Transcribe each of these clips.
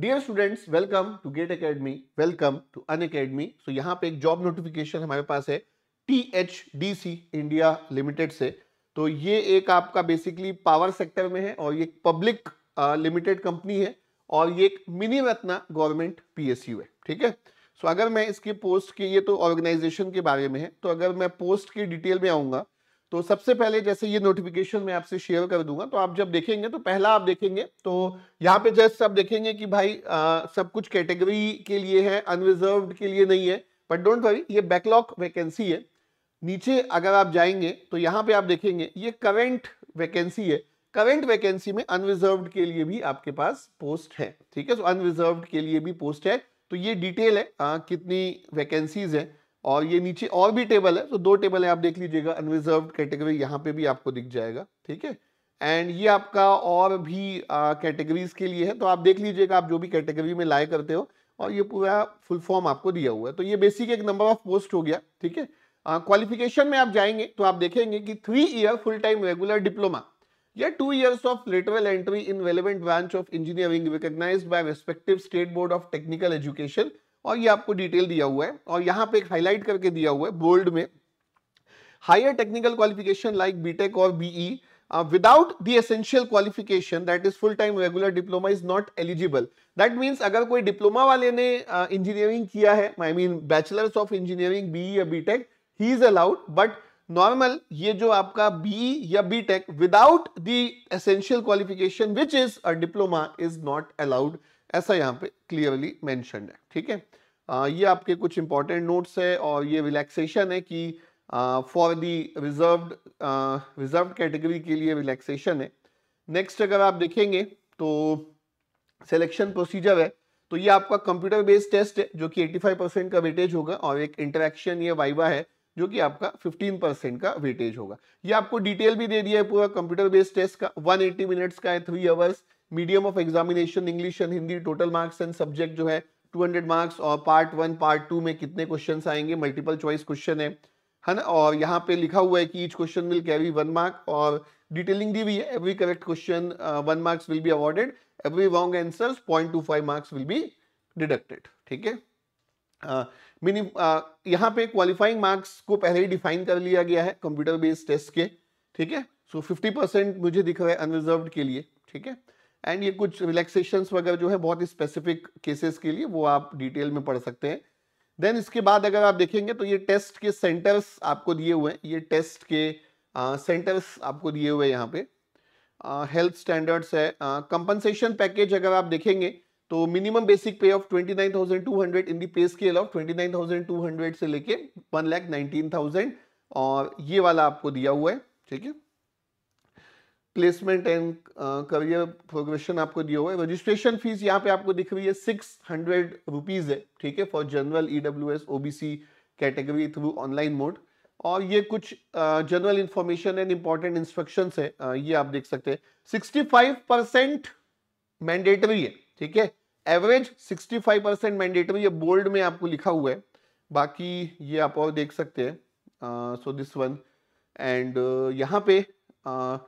dear students welcome to Gate Academy welcome to Unacademy so यहाँ पे एक job notification हमारे पास है T H D C India limited से तो ये एक आपका बेसिकली पावर सेक्टर में है और ये पब्लिक लिमिटेड कंपनी है और ये एक mini Ratna government P S U है ठीक है सो अगर मैं इसके पोस्ट के ये तो ऑर्गेनाइजेशन के बारे में है तो अगर मैं पोस्ट की डिटेल में आऊँगा तो सबसे पहले जैसे ये नोटिफिकेशन मैं आपसे शेयर कर दूंगा तो आप जब देखेंगे तो पहला आप देखेंगे तो यहाँ पे जस्ट आप देखेंगे कि भाई आ, सब कुछ कैटेगरी के लिए है अनरिजर्व के लिए नहीं है बट डोंट वरी ये बैकलॉग वैकेंसी है नीचे अगर आप जाएंगे तो यहाँ पे आप देखेंगे ये करेंट वैकेंसी है करेंट वैकेंसी में अनरिजर्व के लिए भी आपके पास पोस्ट है ठीक है अनरिजर्व के लिए भी पोस्ट है तो ये डिटेल है आ, कितनी वैकेंसीज है और ये नीचे और भी टेबल है तो दो टेबल है आप देख लीजिएगा अनरिजर्व कैटेगरी यहाँ पे भी आपको दिख जाएगा ठीक है एंड ये आपका और भी कैटेगरीज के लिए है तो आप देख लीजिएगा आप जो भी कैटेगरी में लाए करते हो और ये पूरा फुल फॉर्म आपको दिया हुआ है तो ये बेसिक एक नंबर ऑफ पोस्ट हो गया ठीक है क्वालिफिकेशन में आप जाएंगे तो आप देखेंगे कि three year full time regular diploma या two years of lateral entry in relevant branch of engineering recognise by respective state board of technical education और ये आपको डिटेल दिया हुआ है और यहाँ पे एक हाईलाइट करके दिया हुआ है बोल्ड में higher technical qualification like B Tech और B E without the essential qualification that is full time regular diploma is not eligible that means अगर कोई डिप्लोमा वाले ने इंजीनियरिंग uh, किया है I mean bachelors of engineering B या B tech ही is allowed but normal ये जो आपका बी e या B tech without the essential qualification which is a diploma is not allowed ऐसा यहाँ पे क्लियरली मैंशन है ठीक है ये आपके कुछ इंपॉर्टेंट नोट्स है और ये रिलैक्सेशन है कि for the reserve reserve category के लिए रिलैक्सेशन है नेक्स्ट अगर आप देखेंगे तो सिलेक्शन प्रोसीजर है तो ये आपका कंप्यूटर बेस्ड टेस्ट है जो कि 85 परसेंट का वेटेज होगा और एक इंटरेक्शन ये वाइवा है जो कि आपका 15 परसेंट का वेटेज होगा ये आपको डिटेल भी दे दिया है पूरा कंप्यूटर बेस्ड टेस्ट का 180 मिनट्स का है three hours medium of examination English and Hindi total marks and subject जो है 200 मार्क्स और पार्ट वन पार्ट टू में कितने क्वेश्चन आएंगे मल्टीपल चॉइस क्वेश्चन है है ना और यहाँ पे लिखा हुआ है कि each question will carry one mark और डिटेलिंग दी हुई है every correct question one marks will be awarded every wrong answer point two five marks will be deducted ठीक है मिनी uh, uh, यहाँ पे क्वालिफाइंग मार्क्स को पहले ही डिफाइन कर लिया गया है कंप्यूटर बेस्ड टेस्ट के ठीक है सो फिफ्टी परसेंट मुझे दिख रहा है अनरिजर्व के लिए ठीक है एंड ये कुछ रिलैक्सेशन वगैरह जो है बहुत ही स्पेसिफिक केसेस के लिए वो आप डिटेल में पढ़ सकते हैं देन इसके बाद अगर आप देखेंगे तो ये टेस्ट के सेंटर्स आपको दिए हुए हैं ये टेस्ट के सेंटर्स आपको दिए हुए हैं यहाँ पे हेल्थ स्टैंडर्ड्स है कंपनसेशन पैकेज अगर आप देखेंगे तो minimum basic pay of 29,200 in the pay scale of 29,200 से लेके वन लैख नाइनटीन थाउजेंड और ये वाला आपको दिया हुआ है ठीक है प्लेसमेंट एंड करियर प्रोग्रेशन आपको दिया हुआ है रजिस्ट्रेशन फीस यहाँ पे आपको दिख रही है सिक्स हंड्रेड रुपीज़ है ठीक है for general E W S O B C category through online mode और ये कुछ general information and important instruction है uh, ये आप देख सकते हैं सिक्सटी फाइव परसेंट मैंडेटरी है ठीक है average sixty five percent mandatory ये बोल्ड में आपको लिखा हुआ है बाकी ये आप और देख सकते हैं सो दिस वन एंड यहाँ पे uh,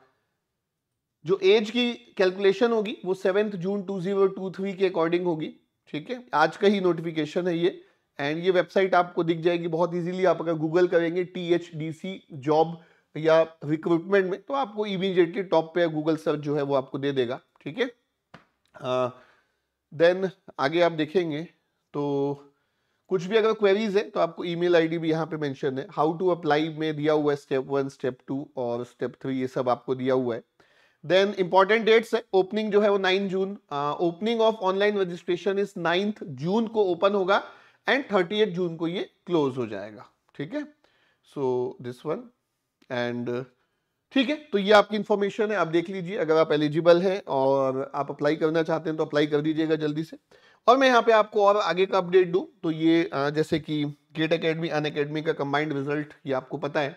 जो एज की कैलकुलेशन होगी वो seventh June two zero two three के अकॉर्डिंग होगी ठीक है आज का ही नोटिफिकेशन है ये एंड ये वेबसाइट आपको दिख जाएगी बहुत इजीली आप अगर गूगल करेंगे T H D C job या रिक्रूटमेंट में तो आपको इमीजिएटली टॉप पे गूगल सर्च जो है वो आपको दे देगा ठीक है देन आगे आप देखेंगे तो कुछ भी अगर क्वेरीज है तो आपको ईमेल आईडी भी यहाँ पे मेंशन है हाउ टू अप्लाई में दिया हुआ है स्टेप वन स्टेप टू और स्टेप थ्री ये सब आपको दिया हुआ है देन इंपॉर्टेंट डेट्स ओपनिंग जो है वो nine June opening of online registration इस नाइन्थ जून को ओपन होगा एंड थर्टी एट जून को ये क्लोज हो जाएगा ठीक है सो दिस वन एंड ठीक है तो ये आपकी इंफॉर्मेशन है आप देख लीजिए अगर आप एलिजिबल हैं और आप अप्लाई करना चाहते हैं तो अप्लाई कर दीजिएगा जल्दी से और मैं यहाँ पे आपको और आगे का अपडेट दूँ तो ये uh, जैसे कि गेट अकेडमी अन अकेडमी का कंबाइंड रिजल्ट ये आपको पता है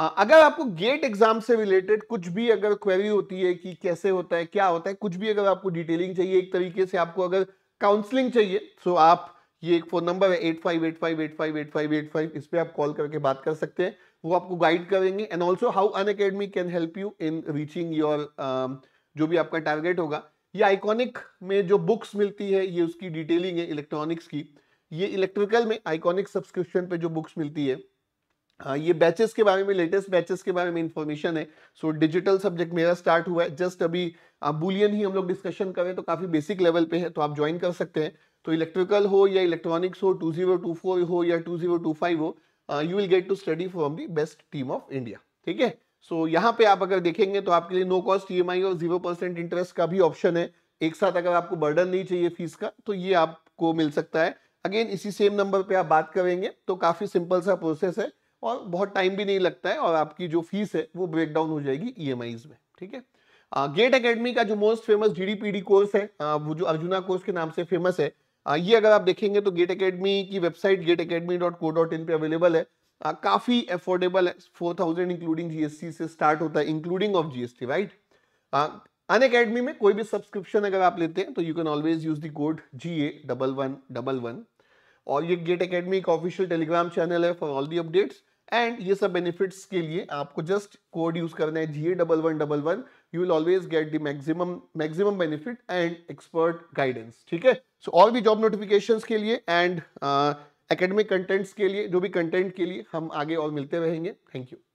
अगर आपको गेट एग्जाम से रिलेटेड कुछ भी अगर क्वेरी होती है कि कैसे होता है क्या होता है कुछ भी अगर आपको डिटेलिंग चाहिए एक तरीके से आपको अगर काउंसलिंग चाहिए सो आप ये एक फोन नंबर है eight five eight five eight five eight five eight five इस पर आप कॉल करके बात कर सकते हैं वो आपको गाइड करेंगे and also how Unacademy can help you in reaching your जो भी आपका टारगेट होगा ये आइकॉनिक में जो बुक्स मिलती है ये उसकी डिटेलिंग है इलेक्ट्रॉनिक्स की ये इलेक्ट्रिकल में आइकॉनिक सब्सक्रिप्शन पे जो बुक्स मिलती है ये बैचेस के बारे में लेटेस्ट बैचेस के बारे में इंफॉर्मेशन है सो डिजिटल सब्जेक्ट मेरा स्टार्ट हुआ है जस्ट अभी आप बुलियन ही हम लोग डिस्कशन करें तो काफ़ी बेसिक लेवल पे है तो आप ज्वाइन कर सकते हैं तो इलेक्ट्रिकल हो या इलेक्ट्रॉनिक्स हो टू टू जीरो फोर हो या टू टू जीरो फाइव हो you will get to study from the best team of India ठीक है सो यहाँ पे आप अगर देखेंगे तो आपके लिए नो कॉस्ट ई और जीरो परसेंट इंटरेस्ट का भी ऑप्शन है एक साथ अगर आपको बर्डन नहीं चाहिए फीस का तो ये आपको मिल सकता है अगेन इसी सेम नंबर पे आप बात करेंगे तो काफ़ी सिंपल सा प्रोसेस है और बहुत टाइम भी नहीं लगता है और आपकी जो फीस है वो ब्रेक डाउन हो जाएगी ई e में ठीक है गेट अकेडमी का जो मोस्ट फेमस डी कोर्स है आ, वो जो अर्जुना कोर्स के नाम से फेमस है आ, ये अगर आप देखेंगे तो गेट अकेडमी की website GATE Academy dot co dot in पर अवेलेबल है आ, काफी अफोर्डेबल है फोर थाउजेंड इंक्लूडिंग जीएसटी से स्टार्ट होता है including of GST right Unacademy में कोई भी सब्सक्रिप्शन अगर आप लेते हैं तो you can always use the code G A double one double one और ये गेट अकेडमी का ऑफिशियल टेलीग्राम चैनल है for all the updates and ये सब बेनिफिट्स के लिए आपको जस्ट कोड यूज करना है G A double one double one you will always get the maximum maximum benefit and expert guidance ठीक है सो और भी जॉब नोटिफिकेशन के लिए एंड एकेडमिक कंटेंट्स के लिए जो भी कंटेंट के लिए हम आगे और मिलते रहेंगे थैंक यू